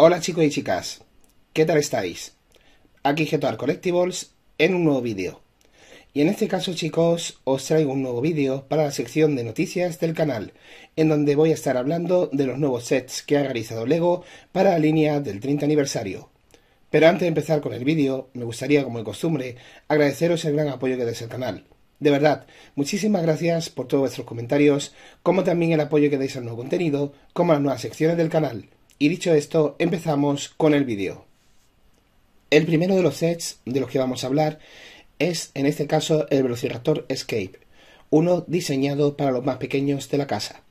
Hola chicos y chicas, ¿qué tal estáis? Aquí G2R Collectibles en un nuevo vídeo. Y en este caso chicos, os traigo un nuevo vídeo para la sección de noticias del canal, en donde voy a estar hablando de los nuevos sets que ha realizado LEGO para la línea del 30 aniversario. Pero antes de empezar con el vídeo, me gustaría, como de costumbre, agradeceros el gran apoyo que dais al canal. De verdad, muchísimas gracias por todos vuestros comentarios, como también el apoyo que dais al nuevo contenido, como a las nuevas secciones del canal. Y dicho esto, empezamos con el vídeo. El primero de los sets de los que vamos a hablar es, en este caso, el Velociraptor Escape, uno diseñado para los más pequeños de la casa.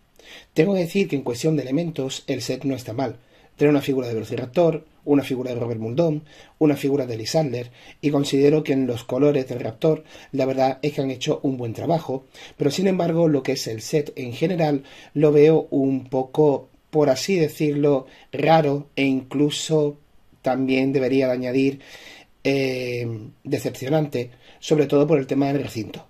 Tengo que decir que en cuestión de elementos, el set no está mal. Tiene una figura de Velociraptor, una figura de Robert Muldoon, una figura de Lisander, y considero que en los colores del Raptor la verdad es que han hecho un buen trabajo, pero sin embargo lo que es el set en general lo veo un poco por así decirlo, raro e incluso también debería de añadir eh, decepcionante, sobre todo por el tema del recinto,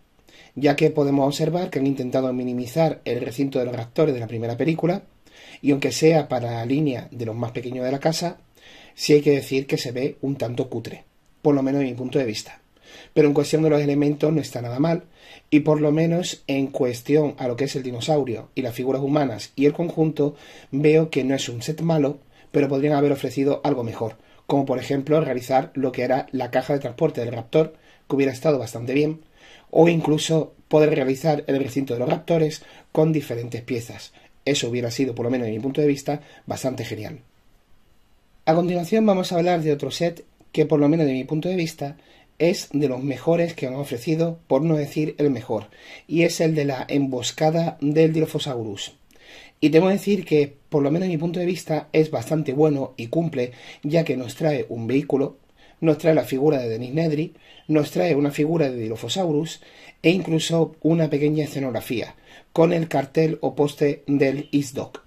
ya que podemos observar que han intentado minimizar el recinto de los actores de la primera película, y aunque sea para la línea de los más pequeños de la casa, sí hay que decir que se ve un tanto cutre, por lo menos en mi punto de vista. Pero en cuestión de los elementos no está nada mal. Y por lo menos en cuestión a lo que es el dinosaurio y las figuras humanas y el conjunto, veo que no es un set malo, pero podrían haber ofrecido algo mejor. Como por ejemplo realizar lo que era la caja de transporte del Raptor, que hubiera estado bastante bien. O incluso poder realizar el recinto de los Raptores con diferentes piezas. Eso hubiera sido, por lo menos de mi punto de vista, bastante genial. A continuación vamos a hablar de otro set que por lo menos de mi punto de vista es de los mejores que han ofrecido, por no decir el mejor, y es el de la emboscada del Dilophosaurus. Y tengo que decir que, por lo menos en mi punto de vista, es bastante bueno y cumple, ya que nos trae un vehículo, nos trae la figura de Denis Nedry, nos trae una figura de Dilophosaurus e incluso una pequeña escenografía, con el cartel o poste del Isdoc.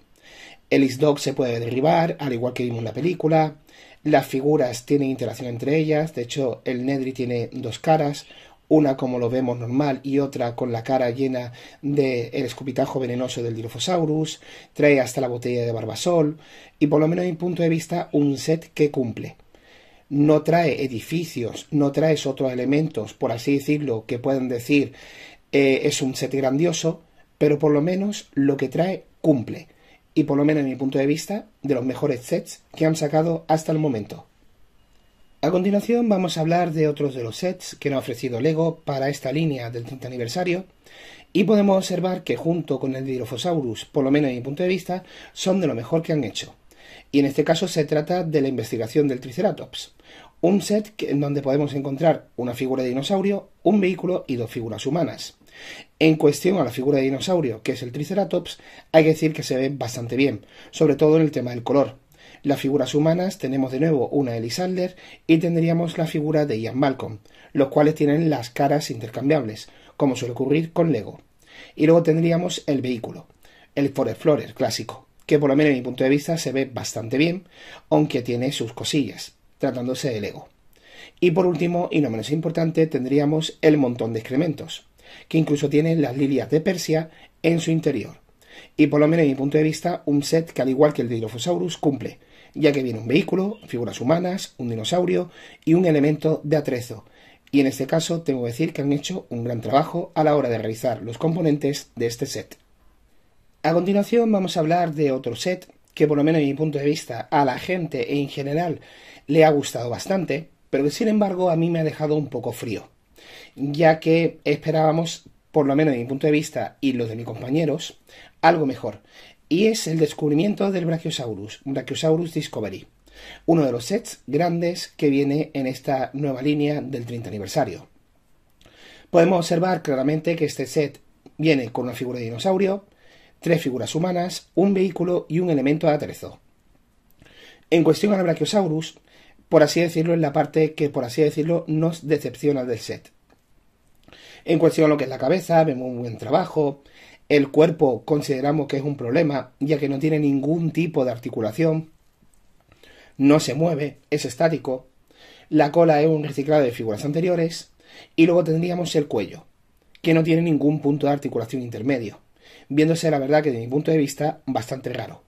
El isdoc se puede derribar, al igual que vimos en la película, las figuras tienen interacción entre ellas, de hecho el Nedri tiene dos caras, una como lo vemos normal y otra con la cara llena del el escupitajo venenoso del Dilophosaurus, trae hasta la botella de Barbasol y por lo menos en mi punto de vista un set que cumple. No trae edificios, no traes otros elementos, por así decirlo, que puedan decir eh, es un set grandioso, pero por lo menos lo que trae cumple y por lo menos en mi punto de vista, de los mejores sets que han sacado hasta el momento. A continuación vamos a hablar de otros de los sets que nos ha ofrecido LEGO para esta línea del 30 aniversario y podemos observar que junto con el Dilophosaurus, por lo menos en mi punto de vista, son de lo mejor que han hecho. Y en este caso se trata de la investigación del Triceratops, un set en donde podemos encontrar una figura de dinosaurio, un vehículo y dos figuras humanas. En cuestión a la figura de dinosaurio, que es el Triceratops, hay que decir que se ve bastante bien, sobre todo en el tema del color. Las figuras humanas tenemos de nuevo una de y tendríamos la figura de Ian Malcolm, los cuales tienen las caras intercambiables, como suele ocurrir con Lego. Y luego tendríamos el vehículo, el Ford clásico, que por lo menos en mi punto de vista se ve bastante bien, aunque tiene sus cosillas, tratándose de Lego. Y por último, y no menos importante, tendríamos el montón de excrementos, que incluso tiene las lilias de Persia en su interior. Y por lo menos en mi punto de vista, un set que al igual que el Dilophosaurus cumple, ya que viene un vehículo, figuras humanas, un dinosaurio y un elemento de atrezo. Y en este caso tengo que decir que han hecho un gran trabajo a la hora de realizar los componentes de este set. A continuación vamos a hablar de otro set que por lo menos en mi punto de vista a la gente en general le ha gustado bastante, pero que sin embargo a mí me ha dejado un poco frío ya que esperábamos, por lo menos de mi punto de vista y los de mis compañeros, algo mejor, y es el descubrimiento del Brachiosaurus, Brachiosaurus Discovery, uno de los sets grandes que viene en esta nueva línea del 30 aniversario. Podemos observar claramente que este set viene con una figura de dinosaurio, tres figuras humanas, un vehículo y un elemento de atrezo. En cuestión al Brachiosaurus, por así decirlo, es la parte que, por así decirlo, nos decepciona del set. En cuestión a lo que es la cabeza, vemos un buen trabajo. El cuerpo consideramos que es un problema, ya que no tiene ningún tipo de articulación. No se mueve, es estático. La cola es un reciclado de figuras anteriores. Y luego tendríamos el cuello, que no tiene ningún punto de articulación intermedio, viéndose la verdad que de mi punto de vista bastante raro.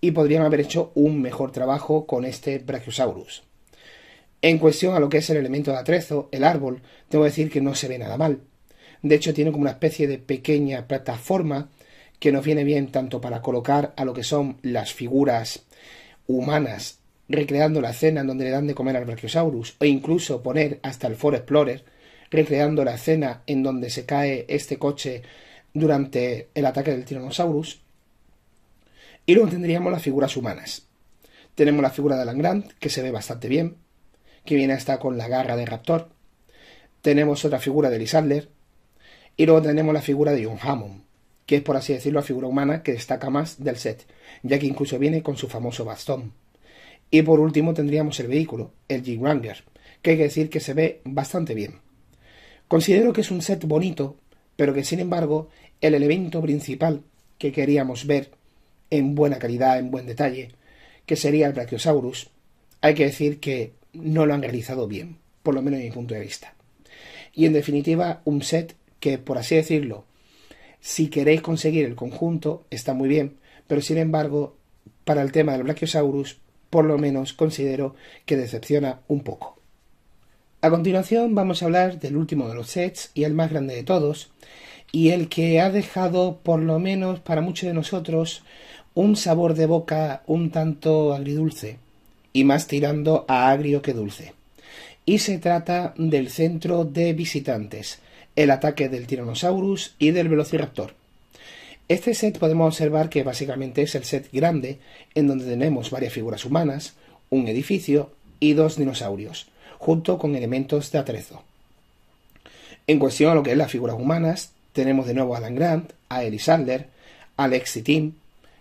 Y podrían haber hecho un mejor trabajo con este Brachiosaurus. En cuestión a lo que es el elemento de atrezo, el árbol, tengo que decir que no se ve nada mal. De hecho, tiene como una especie de pequeña plataforma que nos viene bien tanto para colocar a lo que son las figuras humanas, recreando la escena en donde le dan de comer al Brachiosaurus, o incluso poner hasta el Ford Explorer, recreando la escena en donde se cae este coche durante el ataque del Tyrannosaurus. Y luego tendríamos las figuras humanas. Tenemos la figura de Alan Grant, que se ve bastante bien, que viene hasta con la garra de Raptor. Tenemos otra figura de Lisander. Y luego tenemos la figura de John Hammond, que es por así decirlo la figura humana que destaca más del set, ya que incluso viene con su famoso bastón. Y por último tendríamos el vehículo, el g Wrangler, que hay que decir que se ve bastante bien. Considero que es un set bonito, pero que sin embargo el elemento principal que queríamos ver en buena calidad, en buen detalle, que sería el Brachiosaurus, hay que decir que no lo han realizado bien, por lo menos en mi punto de vista. Y en definitiva, un set que, por así decirlo, si queréis conseguir el conjunto, está muy bien, pero sin embargo, para el tema del Brachiosaurus, por lo menos considero que decepciona un poco. A continuación vamos a hablar del último de los sets y el más grande de todos, y el que ha dejado, por lo menos para muchos de nosotros, un sabor de boca un tanto agridulce y más tirando a agrio que dulce. Y se trata del centro de visitantes, el ataque del Tiranosaurus y del Velociraptor. Este set podemos observar que básicamente es el set grande, en donde tenemos varias figuras humanas, un edificio y dos dinosaurios, junto con elementos de atrezo. En cuestión a lo que es las figuras humanas, tenemos de nuevo a Alan Grant, a Elisander, a Lexi Tim.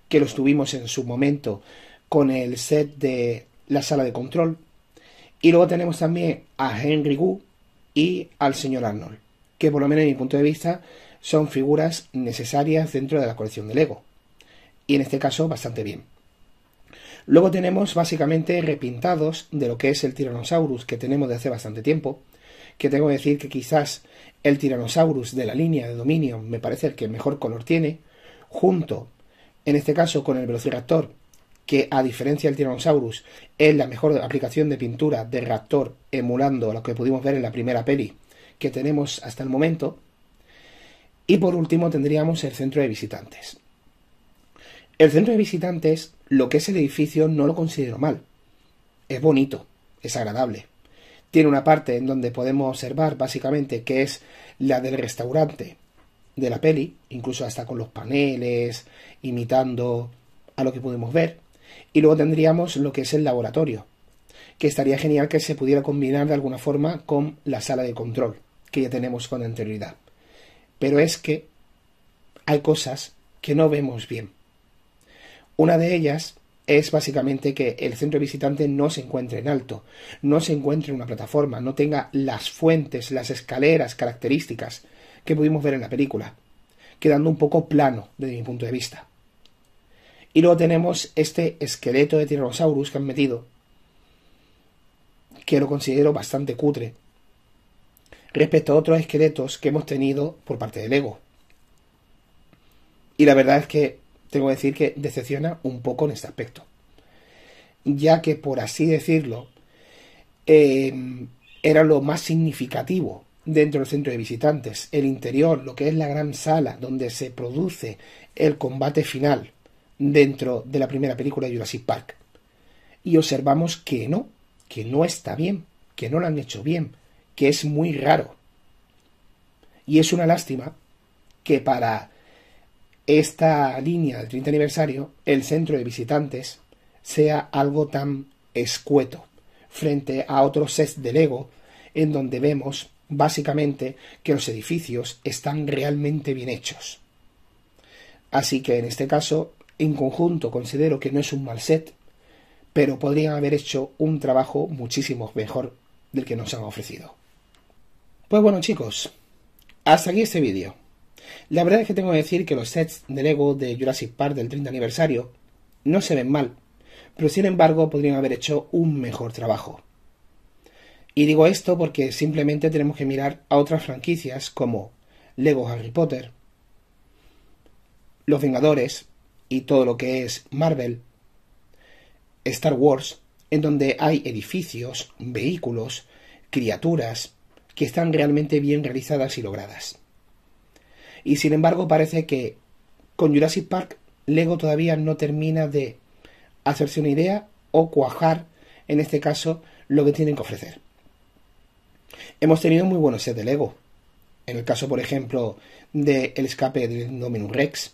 que los tuvimos en su momento con el set de la sala de control. Y luego tenemos también a Henry Wu y al señor Arnold, que por lo menos en mi punto de vista son figuras necesarias dentro de la colección de Lego. Y en este caso bastante bien. Luego tenemos básicamente repintados de lo que es el Tyrannosaurus que tenemos de hace bastante tiempo, que tengo que decir que quizás el Tyrannosaurus de la línea de dominio me parece el que mejor color tiene, junto, en este caso, con el Velociraptor que a diferencia del Tyrannosaurus es la mejor aplicación de pintura de Raptor emulando lo que pudimos ver en la primera peli que tenemos hasta el momento. Y por último tendríamos el centro de visitantes. El centro de visitantes, lo que es el edificio, no lo considero mal. Es bonito, es agradable. Tiene una parte en donde podemos observar básicamente que es la del restaurante de la peli, incluso hasta con los paneles, imitando a lo que pudimos ver. Y luego tendríamos lo que es el laboratorio, que estaría genial que se pudiera combinar de alguna forma con la sala de control, que ya tenemos con anterioridad. Pero es que hay cosas que no vemos bien. Una de ellas es básicamente que el centro visitante no se encuentre en alto, no se encuentre en una plataforma, no tenga las fuentes, las escaleras características que pudimos ver en la película, quedando un poco plano desde mi punto de vista. Y luego tenemos este esqueleto de Tyrannosaurus que han metido, que lo considero bastante cutre, respecto a otros esqueletos que hemos tenido por parte de Lego. Y la verdad es que tengo que decir que decepciona un poco en este aspecto. Ya que, por así decirlo, eh, era lo más significativo dentro del centro de visitantes. El interior, lo que es la gran sala donde se produce el combate final dentro de la primera película de Jurassic Park. Y observamos que no, que no está bien, que no lo han hecho bien, que es muy raro. Y es una lástima que para esta línea del 30 aniversario, el centro de visitantes sea algo tan escueto frente a otro set de Lego en donde vemos básicamente que los edificios están realmente bien hechos. Así que en este caso en conjunto considero que no es un mal set, pero podrían haber hecho un trabajo muchísimo mejor del que nos han ofrecido. Pues bueno chicos, hasta aquí este vídeo. La verdad es que tengo que decir que los sets de Lego de Jurassic Park del 30 aniversario no se ven mal, pero sin embargo podrían haber hecho un mejor trabajo. Y digo esto porque simplemente tenemos que mirar a otras franquicias como Lego Harry Potter, Los Vengadores, y todo lo que es Marvel, Star Wars, en donde hay edificios, vehículos, criaturas, que están realmente bien realizadas y logradas. Y sin embargo parece que con Jurassic Park Lego todavía no termina de hacerse una idea o cuajar, en este caso, lo que tienen que ofrecer. Hemos tenido muy buenos sets de Lego. En el caso, por ejemplo, del escape del Dominus Rex,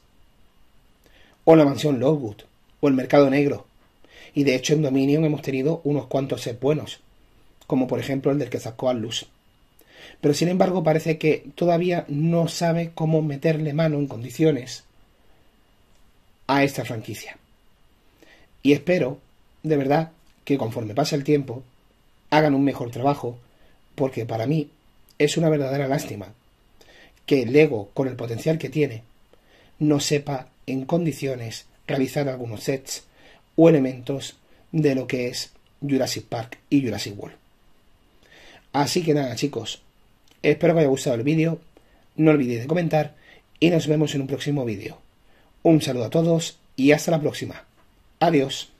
o la mansión Lockwood, o el mercado negro. Y de hecho en Dominion hemos tenido unos cuantos sets buenos, como por ejemplo el del que sacó a Luz. Pero sin embargo parece que todavía no sabe cómo meterle mano en condiciones a esta franquicia. Y espero, de verdad, que conforme pasa el tiempo, hagan un mejor trabajo, porque para mí es una verdadera lástima que el Lego, con el potencial que tiene, no sepa en condiciones realizar algunos sets o elementos de lo que es Jurassic Park y Jurassic World. Así que nada chicos, espero que haya gustado el vídeo, no olvidéis de comentar y nos vemos en un próximo vídeo. Un saludo a todos y hasta la próxima. Adiós.